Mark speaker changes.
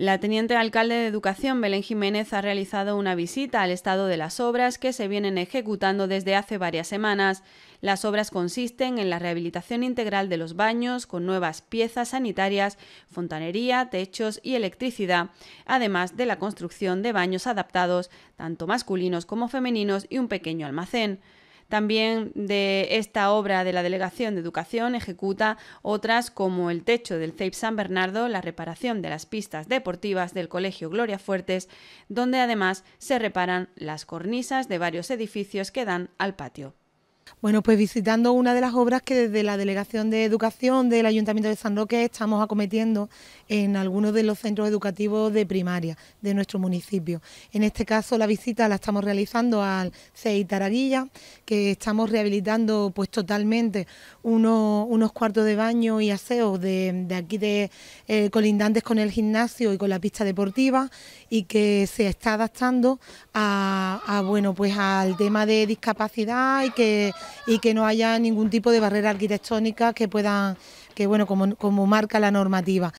Speaker 1: La teniente alcalde de Educación, Belén Jiménez, ha realizado una visita al estado de las obras que se vienen ejecutando desde hace varias semanas. Las obras consisten en la rehabilitación integral de los baños con nuevas piezas sanitarias, fontanería, techos y electricidad, además de la construcción de baños adaptados, tanto masculinos como femeninos, y un pequeño almacén. También de esta obra de la Delegación de Educación ejecuta otras como el techo del CEIP San Bernardo, la reparación de las pistas deportivas del Colegio Gloria Fuertes, donde además se reparan las cornisas de varios edificios que dan al patio.
Speaker 2: Bueno, pues visitando una de las obras que desde la Delegación de Educación del Ayuntamiento de San Roque estamos acometiendo en algunos de los centros educativos de primaria de nuestro municipio. En este caso la visita la estamos realizando al CEI Taraguilla, que estamos rehabilitando pues totalmente unos, cuartos de baño y aseos de, aquí de eh, colindantes con el gimnasio y con la pista deportiva y que se está adaptando a bueno pues al tema de discapacidad y que y que no haya ningún tipo de barrera arquitectónica que pueda, que bueno como marca la normativa.